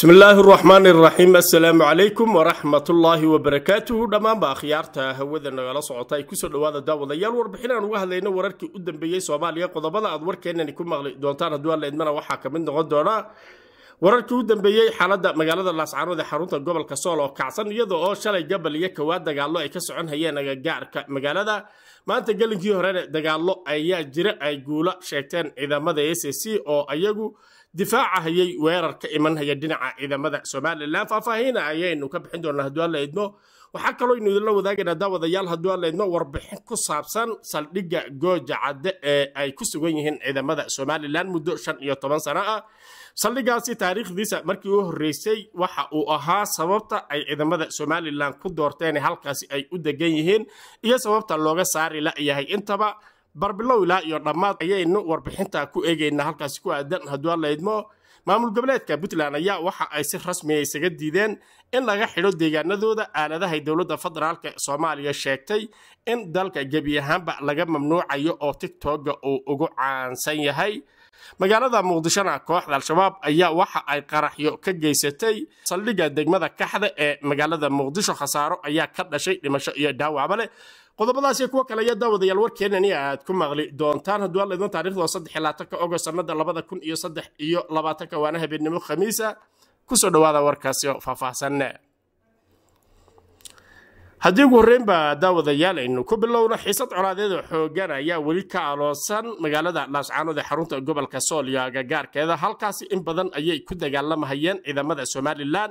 bismi illaahi raxmaan iraxiim assalaamu calaykum waraxmatullaahi wabarakaatuhu dhammaanba akhyaarta hawada nagala socota ay kusoo dhowaada daawadayaal warbixin aan uga hadlayno wararkii u dambeeyey soomaaliya qodobada aad warkeenani ku maqli doontaan hadduu alla idmana waxaa ka mid noqon doona wararkii u dambeeyey xaaladda magaalada laascaanood ee xarunta gobolka sool oo kacsan iyada oo shalay gabal iyo kowaad dagaallo ay ka socon hayeen agagaarka magaalada maanta gelinkii horena dagaallo ayaa jira ay guulo sheegteen ciidamada s c oo ayagu difaaca hayay weerar ka iman dhinaca ciidamada somalilan faahfaahiina ayaynu ka bixin doonaa hadduu alla idmo waxaa kaloo aynu idinla wadaagaynaa daawadayaal hadduu alla idmo warbixin ku saabsan saldhigga gooja cadde ee ay ku sugan yihiin ciidamada somalilan muddo shan iyo toban sano ah saldhigaasi taariikhdiisa markii u horreysay waxa uu ahaa sababta ay ciidamada somalilan ku doorteen halkaasi ay u degan yihiin iyo sababta looga saari la yahay intaba barbilow ilaa iyo dhammaad ayaynu warbixinta ku eegaynaa halkaasi ku aadan hadduu alaydmo maamul goboleedka puntland ayaa waxa ay si rasmiya isaga diideen in laga xidho deegaanadooda aaladahay dowladda federaalka soomaaliya sheegtay in dalka gebi ahaanba laga mamnuucayo oo tigtogga uu ugu caansan yahay magaalada muqdishona kooxda al-shabaab ayaa waxa ay qaraxyo ka geysatay saldhigga degmada kaxda ee magaalada muqdisho khasaaro ayaa ka dhashay dhimasho iyo dhaawacba leh qodobadaas iyo kuwo kale ayaa daawadayaal warkeenani aad ku maqli doontaan hadduu alaydon taarikhdo saddexiy labaatanka ogost sannada labada kun iyo saddex iyo labaatanka waana habeennimo khamiisa kusoo dhawaada warkaasi oo faahfaahsanne haddii ugu horreynba daawadayaal aynu ku bilowno xiisad colaadeed oo xoogan ayaa weli ka aloosan magaalada laascaanood ee xarunta gobolka sool iyo agagaarkeeda halkaasi in badan ayay ku dagaalamahayeen ciidamada somalilan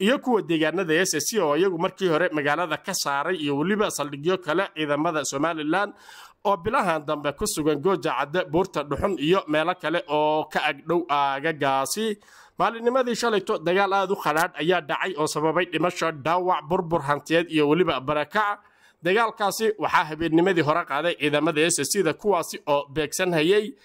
iyo kuwa deegaanada s s oo iyagu markii hore magaalada ka saaray iyo weliba saldhigyo kale ciidamada somalilan oo bilahan dambe ku sugan gooja cadde buurta dhuxun iyo meelo kale oo ka agdhow aagagaasi maalinimadii shalayto dagaal aad u khadhaadh ayaa dhacay oo sababay dhimasho dhaawac burbur hantiyeed iyo weliba barakac dagaalkaasi waxaa habeennimadii hore qaaday ciidamada s da kuwaasi oo beegsan hayay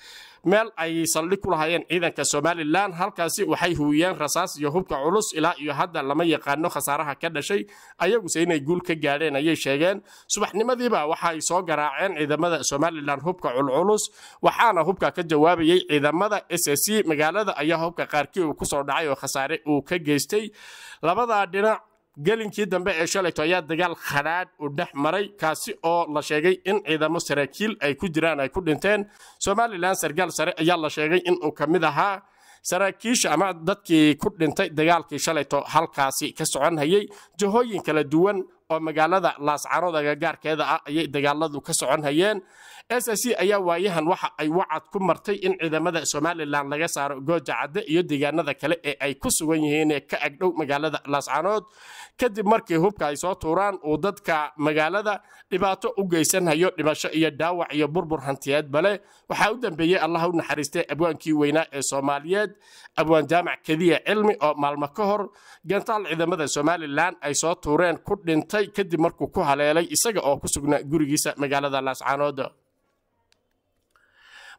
meel ay saldhig ku lahaayeen ciidanka somalilan halkaasi waxay huwiyeen rasaas iyo hubka culus ilaa iyo hadda lama yaqaano khasaaraha ka dhashay ayaguse inay guul ka gaadheen ayay sheegeen subaxnimadiiba waxa ay soo garaaceen ciidamada somalilan hubka culculus waxaana hubka ka jawaabayey ciidamada s c magaalada ayaa hubka qaarkii uu ku soo dhacay oo khasaare uu ka geystay labadaa dhinac gelinkii dambe ee shalayto ayaa dagaal khadhaadh u dhex maray kaasi oo la sheegay in ciidamo saraakiil ay ku jiraan ay ku dhinteen somalilan sargaal sare ayaa la sheegay inuu ka mid ahaa saraakiisha ama dadkii ku dhintay dagaalkii shalayto halkaasi ka socon hayay jahooyin kala duwan oo magaalada laascarood agagaarkeeda ah ayay dagaaladu ka socon hayeen s c ayaa waayahan waxa ay wacad ku martay in ciidamada somalilan laga saaro gooja cadde iyo deegaanada kale ee ay ku sugan yihiin ee ka agdhow magaalada laascanood kadib markii hubka ay soo tuuraan uu dadka magaalada dhibaato u geysanhayo dhimasho iyo dhaawac iyo burbur hantiyeedba leh waxaa u dambeeyey allah u naxariistay abwaankii weynaa ee soomaaliyeed abwaan jaamac kadiya cilmi oo maalmo ka hor gantaal ciidamada somalilan ay soo tuureen ku dhintay dhimatay kadib markuu ku haleelay isaga oo ku sugnaa gurigiisa magaalada laascaanooda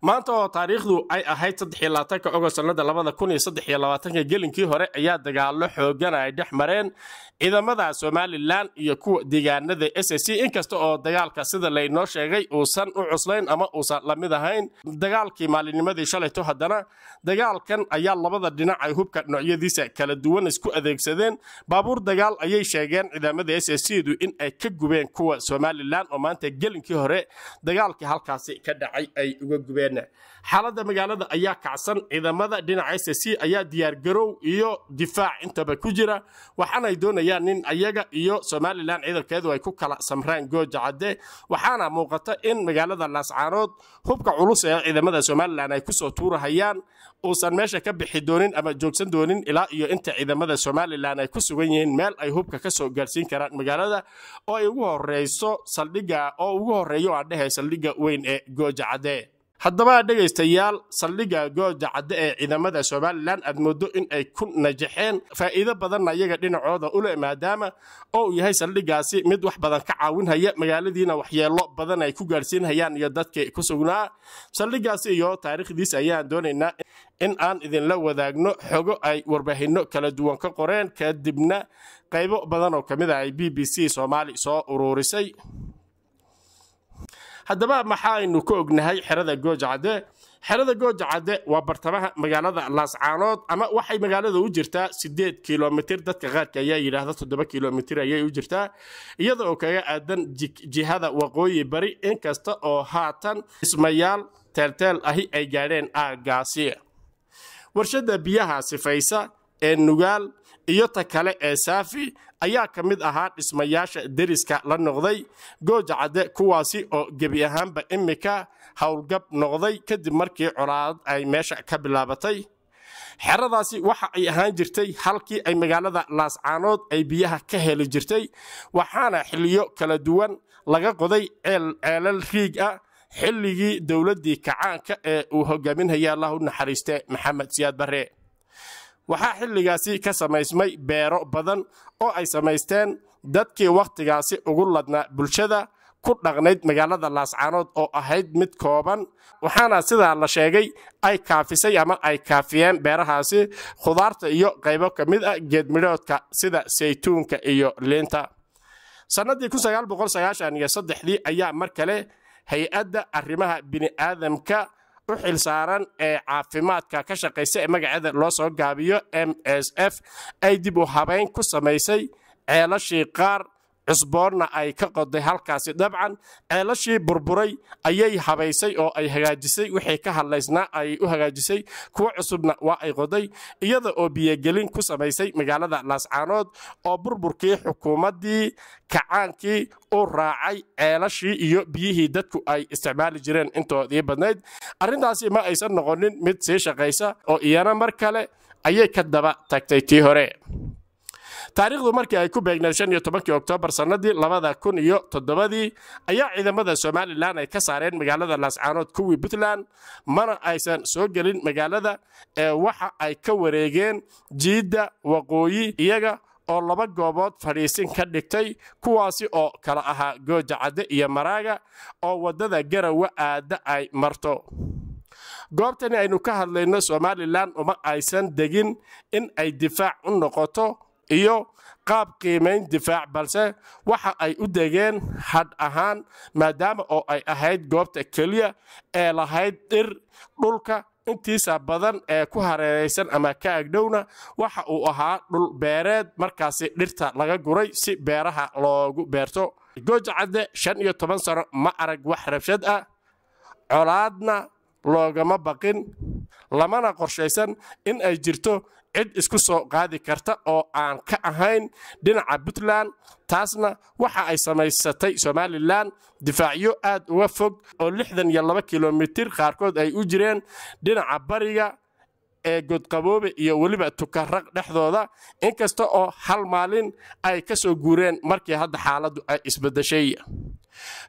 maanta oo taariikhdu ay ahayd saddexylabaatanka ogost sanada labada kun iyo saddexiyo labaatanka gelinkii hore ayaa dagaallo xoogan ay dhex mareen ciidamada somalilan iyo kuwa deegaanada s c inkasta oo dagaalka sida laynoo sheegay uusan u cuslayn ama uusan lamid ahayn dagaalkii maalinimadii shalayto haddana dagaalkan ayaa labada dhinac ay hubka noocyadiisa kala duwan isku adeegsadeen baabuur dagaal ayay sheegeen ciidamada s sdu in ay ka gubeen kuwa somalilan oo maanta gelinkii hore dagaalkii halkaasi ka dhacay ay uga gubeen jirna xaalada magaalada ayaa kacsan ciidamada dhinaca s c ayaa diyaargarow iyo difaac intaba ku jira waxaanay doonayaan in ayaga iyo somalilan ciidankeedu ay ku kala samraan gooja cadde waxaana muuqata in magaalada laascaanood hubka culus ee ciidamada somalilan ay kusoo tuurahayaan uusan meesha ka bixi doonin ama joogsan doonin ilaa iyo inta ciidamada somalilan ay ku sugan yihiin meel ay hubka kasoo gaarsiin karaan magaalada oo ay ugu horeyso saldhiga oo ugu horeeyo aan dhehay saldhiga weyn ee gooja cadde haddaba dhegaystayaal saldhigga gooda cadde ee ciidamada somalilan aad mooddo in ay ku najaxeen faa'iido badanna iyaga dhinacooda u leh maadaama oo uu yahay saldhiggaasi mid wax badan ka caawinhaya magaaladiina waxyeello badan ay ku gaadhsiinhayaan iyo dadkii ku sugnaa saldhiggaasi iyo taariikhdiis ayaan doonaynaa in aan idinla wadaagno xogo ay warbahino kala duwan ka qoreen kadibna qaybo badan oo ka mid ah ay b b c soomaali soo uruurisay haddaba maxaaynu ka ognahay xerada goojacadde xerada goojacadde waa bartamaha magaalada laascaanood ama waxay magaalada u jirtaa sideed kilomitir dadka qaarka ayaa yidhaahda toddoba kilomitir ayay u jirtaa iyada kaga aadan jihada waqooyi bari inkasta oo haatan dhismayaal teelteel ahi ay gaadheen aagaasi warshada biyaha sifaysa ee nugaal iyo ta kale ee saafi ayaa ka mid ahaa dhismayaasha deriska la noqday gooja kuwaasi oo gebi ahaanba iminka howlgab noqday kadib markii colaad ay meesha ka bilaabatay xeradaasi waxa ay ahaan jirtay halkii ay magaalada laascaanood ay biyaha ka heli jirtay waxaana xilliyo kala duwan laga qoday ceelal riig ah xilligii dowladdii kacaanka ee uu hogaaminhaya allahu naxariiste maxamed siyaad bare waxaa xilligaasi ka samaysmay beero badan oo ay samaysteen dadkii wakhtigaasi ugu ladnaa bulshada ku dhaqnayd magaalada laascaanood oo ahayd mid kooban waxaana sidaa la sheegay ay kaafisay ama ay kaafiyeen beerahaasi khudaarta iyo qaybo ka mid ah geedmidhoodka sida saytuunka iyo liinta sannadii ayaa mar kale hay-adda arrimaha bini'aadamka u xilsaaran ee caafimaadka ka shaqaysa ee magaceeda loo soo gaabiyo m s f ay dib u habeyn ku samaysay ceelashii qaar cusboonna ay ka qoday halkaasi dabcan ceelashii burburay ayay habaysay oo ay hagaajisay wixii ka hadlaysnaa ay u hagaajisay kuwo cusubna waa ay qoday iyada oo biyogelin ku samaysay magaalada laascaanood oo burburkii xukuumaddii kacaankii u raacay ceelashii iyo biyihii dadku ay isticmaali jireen intoodii badnayd arrintaasi ma aysan noqonin mid sii shaqaysa oo iyana mar kale ayay ka daba tagtay tii hore taariikhdu markii ay ku beegneed shan iyo tobankii oktoobar sannadii labada kun iyo toddobadii ayaa ciidamada somalilan ay ka saareen magaalada laascaanood kuwii puntland mana aysan soo gelin magaalada ee waxa ay ka wareegeen jiidda waqooyi iyaga oo laba goobood fadhiisin ka dhigtay kuwaasi oo kale ahaa goojacadde iyo maraaga oo waddada garawa aadda ay marto goobtani aynu ka hadlayno somalilan uma aysan degin in ay difaac u noqoto iyo qaab qiimayn difaac balse waxa ay u degeen hadh ahaan maadaama oo ay ahayd goobta keliya ee lahayd dhir dhulka intiisa badan ee ku hareeraysan ama ka agdhowna waxa uu ahaa dhul beereed markaasi dhirta laga guray si beeraha loogu beerto goojacadde shan iyo toban sano ma arag wax rabshad ah colaadna loogama baqin lamana qorshaysan in ay jirto cid isku soo qaadi karta oo aan ka ahayn dhinaca puntland taasna waxa ay samaysatay somalilan difaacyo aad uga fog oo lixdan iyo laba kilomitir qaarkood ay u jireen dhinaca bariga ee godqaboobe iyo weliba tukaraq dhexdooda inkasta oo hal maalin ay ka soo guureen markii hadda xaaladdu ay isbadeshay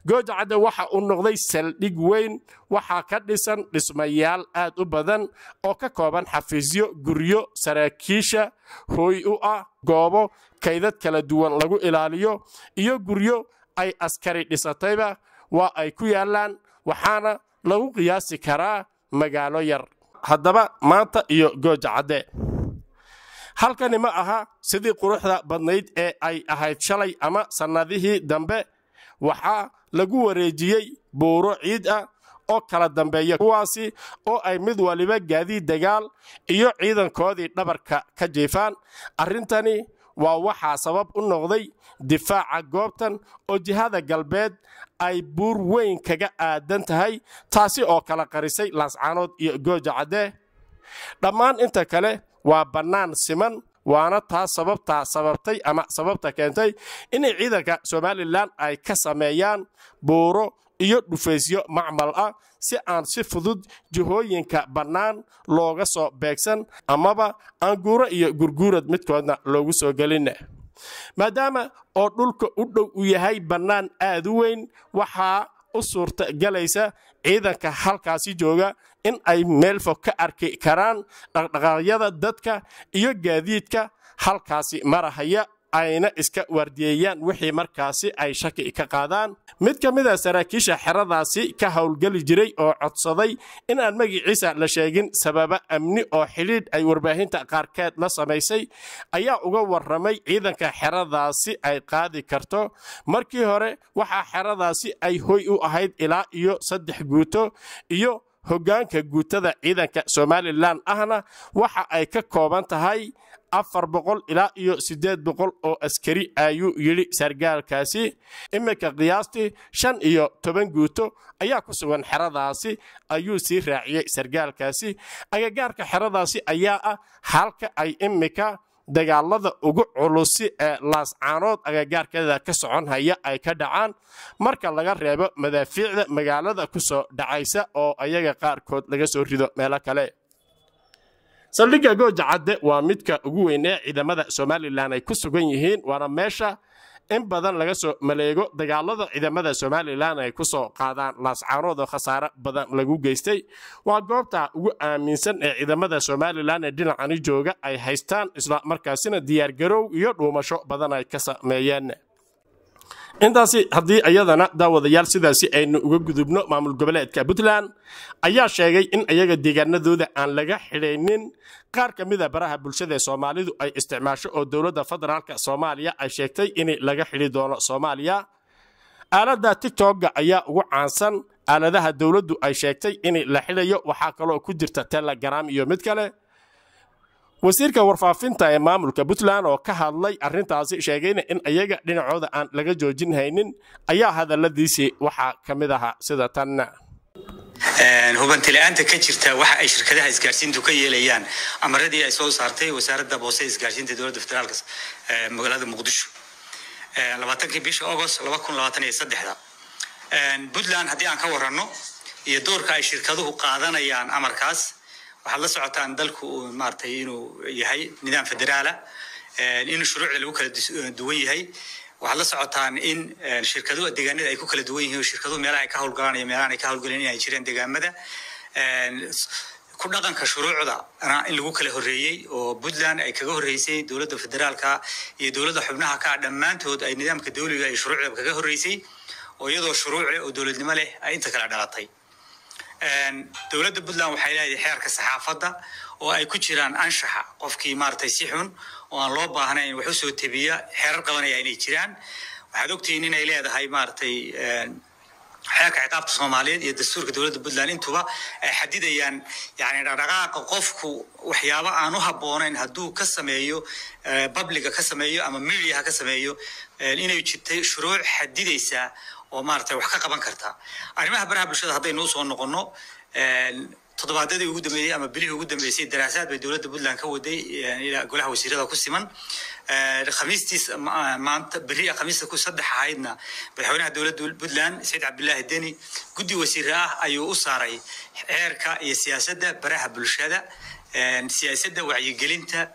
goojacadde waxa uu noqday saldhig weyn waxaa ka dhisan dhismayaal aad u badan oo ka kooban xafiisyo guryo saraakiisha hooy u ah goobo kaydad kala duwan lagu ilaaliyo iyo guryo ay askari dhisatayba waa ay ku yaallaan waxaana lagu qiyaasi karaa magaalo yar haddaba maanta iyo goojacadde halkani ma aha sidii quruxda badnayd ee ay ahayd shalay ama sannadihii dambe waxaa lagu wareejiyey buuro ciid ah oo kala dambeeya kuwaasi oo ay mid waliba gaadiid dagaal iyo ciidankoodii dhabarka ka jiifaan arrintani waa waxaa sabab u noqday difaaca goobtan oo jihada galbeed ay buur weyn kaga aadan tahay taasi oo kala qarisay laascaanood iyo gooja caddee dhammaan inta kale waa bannaan siman waana taas sababtaa sababtay ama sababta keentay inay ciidanka somalilan ay ka sameeyaan buuro iyo dhufaysyo macmal ah si aan si fudud jihooyinka bannaan looga soo beegsan amaba aanguuro iyo gurguurad midkoodna loogu soo gelin maadaama oo dhulka u dhow u yahay bannaan aad u weyn waxaa u suurta galaysa ciidanka halkaasi jooga in ay meel fog ka arki karaan dhaqdhaqaaqyada dadka iyo gaadiidka halkaasi marahaya ayna iska waardiyeeyaan wixii markaasi ay shaki ka qaadaan mid ka mid a ah saraakiisha xeradaasi ka howlgeli jiray oo codsaday in aan magiciisa la sheegin sababa amni oo xidhiidh ay warbaahinta qaarkeed la samaysay ayaa uga warramay ciidanka xeradaasi ay qaadi karto markii hore waxaa xeradaasi ay hoy u ahayd ilaa iyo saddex guuto iyo hoggaanka guutada ciidanka somalilan ahna waxa ay ka kooban tahay afar boqol ilaa iyo siddeed boqol oo askari ayuu yidhi sargaalkaasi iminka qiyaastii shan iyo toban guuto ayaa ku sugan xeradaasi ayuu sii raaciyey sargaalkaasi agagaarka xeradaasi ayaa ah halka ay iminka dagaalada ugu culusi ee laascaanood agagaarkeeda ka soconhaya ay ka dhacaan marka laga reebo madaafiicda magaalada ku soo dhacaysa oo ayaga qaarkood laga soo rido meelo kale saldhigga goojacadde waa midka ugu weyn ee ciidamada somalilan ay ku sugan yihiin waana meesha in badan laga soo maleego dagaalada ciidamada somalilan ay ku soo qaadaan laascaanood oo khasaare badan lagu geystay waa goobta ugu aaminsan ee ciidamada somalilan ee dhinacani jooga ay haystaan isla markaasina diyaargarow iyo dhuumasho badan ay ka sameeyeen intaasi haddii ayadana daawadayaal sidaasi aynu uga gudubno maamul goboleedka puntland ayaa sheegay in ayaga deegaanadooda aan laga xidhaynin qaar ka mid a baraha bulshada ee soomaalidu ay isticmaasho oo dowladda federaalk soomaaliya ay sheegtay inay laga xidhi doono soomaaliya aaladda tigtogga ayaa ugu caansan aaladaha dowladdu ay sheegtay inay la xidhayo waxaa kaloo ku jirta telegram iyo mid kale wasiirka warfaafinta ee maamulka puntland oo ka hadlay arrintaasi sheegayna in ayaga dhinacooda aan laga joojin haynin ayaa hadalladiisii waxaa ka mid ahaa sida tan hubantila-aanta ka jirta waxa ay shirkadaha isgaarsiintu ka yeelayaan amaradii ay soo saartay wasaaradda boose isgaarsiinta dowladda federaalka magaalada muqdisho labaatankii bisha agost laba kun labaatan iyo saddexda puntland haddii aan ka warranno iyo doorka ay shirkaduhu qaadanayaan amarkaas waxaad la socotaan dalku maratay inuu yahay nidaam federaala in shuruucda lagu kala duwan yahay waxaad la socotaan in shirkadu deegaanada ay ku kala duwan yihin shirkadu meelaha ay ka hawlgalaan iyo meelahan ay ka hawlgalin in ay deegaamada ku dhaqanka shuruucda in lagu kala horeeyey oo puntland ay kaga horreysay dowladda federaalka iyo dowladda xubnaha ka ah dhammaantood ay nidaamka dawliga iyo shuruucda kaga horreysay oo iyadoo shuruuc oo dowladnimo leh ay inta kala dhalatay dowladda puntland waxay leedahay xeerka saxaafadda oo ay ku jiraan anshaxa qofkii maaratay si xun oo aan loo baahnayn wax usoo tebiya xeerar qabanaya inay jiraan waxaad ogtihiin inay leedahay maaratay xeerka ciqaabta soomaaliyeed iyo dastuurka dowladda puntland intuba ay xadidayaan yani dhaqdhaqaaqa qofku waxyaabo aan u habboonayn hadduu ka sameeyo publiga ka sameeyo ama mediaha ka sameeyo inay jirtay shuruuc xadidaysaa oo maaragtay wax ka qaban kartaa arrimaha baraha bulshada haddaynu usoo noqono toddobaadadii ugu dambeeyey ama bilihii ugu dambeysay daraasaad bay dowladda puntland ka waday golaha wasiirada ku siman khamiistiis maanta beri khamiista ku saddex ahaydna madaxweynaha dowladda puntland saciid cabdilaahi deni guddi wasiire ah ayuu u saaray xeerka iyo siyaasadda baraha bulshada siyaasadda wacyigelinta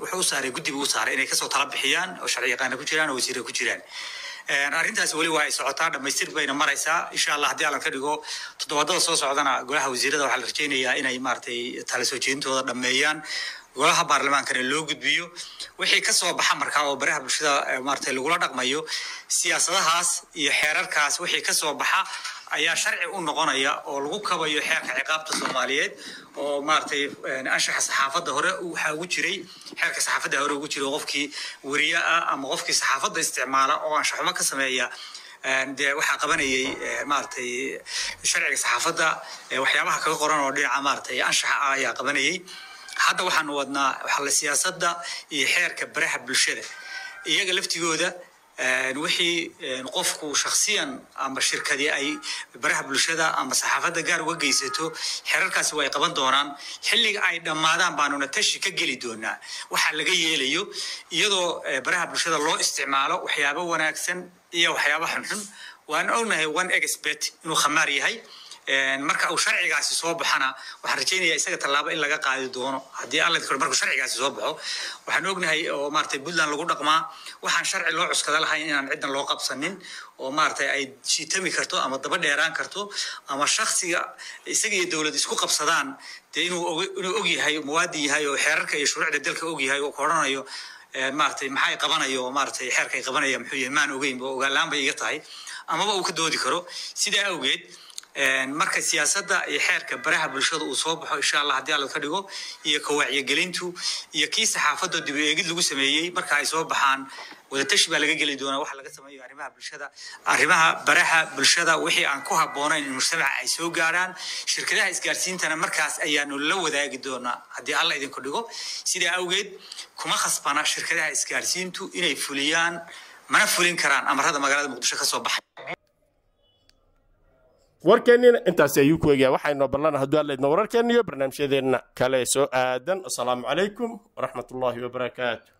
wuxuu u saaray guddi buu u saaray inay kasoo tala bixiyaan oo sharci ku jiraan oo wasiire ku jiraan arrintaas weli waa ay socotaa dhamaystir bayna maraysaa insha allah haddii allan ka dhigo toddobaadada soo socdana golaha wasiirada waxaa la rajaynayaa inay maaratay tala soo jeedintooda dhameeyaan golaha baarlamaankana loo gudbiyo wixii kasoo baxa markaa oo baraha bulshada maarata lagula dhaqmayo siyaasadahaas iyo xeerarkaas wixii kasoo baxa ayaa sharci u noqonaya oo lagu kabayo xeerka ciqaabta soomaaliyeed oo maaratay anshaxa saxaafadda hore waxaa ugu jiray xeerka saxaafadda hore ugu jiray qofkii weriye ah ama qofkii saxaafadda isticmaala oo anshaxumo ka sameeya de waxaa qabanayay maaratay sharciga saxaafadda waxyaabaha kaga qoran oo dhinaca maaratay anshaxa ah ayaa qabanayay hadda waxaanu wadnaa waxaale siyaasada iyo xeerka baraha bulshada iyaga laftigooda wixii qofku shaksiyan ama shirkadii ay baraha bulshada ama saxaafadda gaar uga geysato xerarkaasi way qaban doonaan xilliga ay dhammaadaan baanuna tashi ka geli doonaa waxaa laga yeelayo iyadoo eh, baraha bulshada loo isticmaalo waxyaaba wanaagsan iyo waxyaaba xunxun waan ognahay one exbet inuu khamaar yahay marka uu sharcigaasi soo baxana waxaan rajeynaya isaga tallaabo in laga qaadi doono haddii alla markuu sharcigaasi soo baxo waxaan ognahay oo maratay puntland lagu dhaqmaa waxaan sharci loo cuskada lahayn inaan ciddan loo qabsanin oo maratay ay jiitami karto ama daba dheeraan karto ama shaksiga isaga iyo dowlad isku qabsadaan dee inuu inuu og yahay oo xeerarka iyo shuruucda dalka og yahay oo koranayo maaratay maxay qabanayo maaratay xeerkay qabanaya muxuu yahay maan ogeyn ogaan iga tahay amaba uu ka doodi karo sidaa awgeed marka siyaasada iyo xeerka baraha bulshada uu soo baxo insha allah haddii alla ka dhigo iyo ka waacyigelintu iyo kii saxaafada dib eegid lagu sameeyey marka ay soo baxaan wadatashi baa laga geli doonaa waxa laga sameeyo arrimaha bulshada arrimaha baraha bulshada wixii aan ku habboonayn in mujtamaca ay soo gaaraan shirkadaha isgaarsiintana markaas ayaanu la wadaagi doonaa haddii alla idinku dhigo sidaa awgeed kuma khasbana shirkadaha isgaarsiintu inay fuliyaan mana fulin karaan amarada magaalada muqdisho ka baxay warkeennina intaas ayuu ku eegaya waxayno ballana hadduu hadlaydna wararkeenna iyo barnaamijyadeenna kale soo aadan asalaamu calaykum waraxmatullaahi wabarakaatu